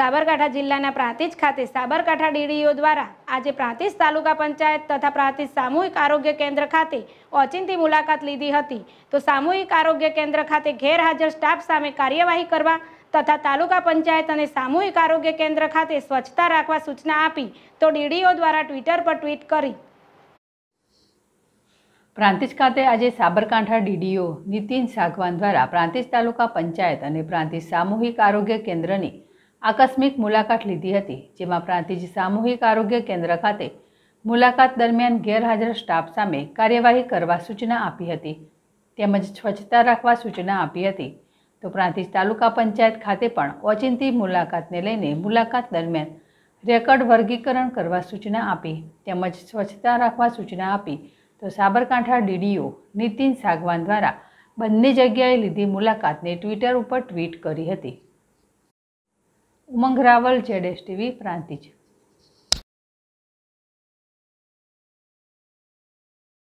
સાબરકાંઠા જિલ્લાના પ્રાંતિજ ખાતે સાબરકાંઠા ડીડીઓ દ્વારા આજે પ્રાંતિજ તાલુકા પંચાયત તથા પ્રાંતિજ સામૂહિક આરોગ્ય કેન્દ્ર ખાતે ઓચિંતી મુલાકાત લીધી હતી તો સામૂહિક આરોગ્ય કેન્દ્ર ખાતે ગેરહાજર સ્ટાફ સામે કાર્યવાહી કરવા તથા તાલુકા પંચાયત અને સામૂહિક આરોગ્ય કેન્દ્ર ખાતે સ્વચ્છતા રાખવા સૂચના આપી તો ડીડીઓ દ્વારા ટ્વિટર પર ટ્વીટ કરી પ્રાંતિજ ખાતે આજે સાબરકાંઠા ડીડીઓ નીતિન સાગવાન દ્વારા પ્રાંતિજ તાલુકા પંચાયત અને પ્રાંતિજ સામૂહિક આરોગ્ય કેન્દ્રની આકસ્મિક મુલાકાત લીધી હતી જેમાં પ્રાંતિજ સામૂહિક આરોગ્ય કેન્દ્ર ખાતે મુલાકાત દરમિયાન ગેરહાજર સ્ટાફ સામે કાર્યવાહી કરવા સૂચના આપી હતી તેમજ સ્વચ્છતા રાખવા સૂચના આપી હતી તો પ્રાંતિજ તાલુકા પંચાયત ખાતે પણ ઓચિંતી મુલાકાતને લઈને મુલાકાત દરમિયાન રેકર્ડ વર્ગીકરણ કરવા સૂચના આપી તેમજ સ્વચ્છતા રાખવા સૂચના આપી તો સાબરકાંઠા ડીડીઓ નીતિન સાગવાન દ્વારા બંને જગ્યાએ લીધી મુલાકાતને ટ્વિટર ઉપર ટ્વીટ કરી હતી Umang Rawal Z S TV Prantij